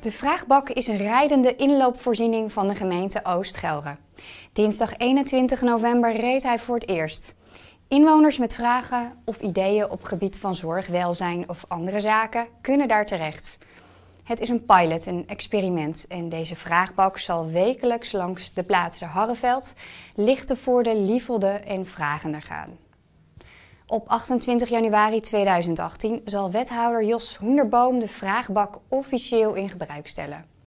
De Vraagbak is een rijdende inloopvoorziening van de gemeente Oost-Gelre. Dinsdag 21 november reed hij voor het eerst. Inwoners met vragen of ideeën op gebied van zorg, welzijn of andere zaken kunnen daar terecht. Het is een pilot, een experiment en deze vraagbak zal wekelijks langs de plaatsen Harreveld, Lichtenvoorde, Lievelde en Vragender gaan. Op 28 januari 2018 zal wethouder Jos Hoenderboom de vraagbak officieel in gebruik stellen.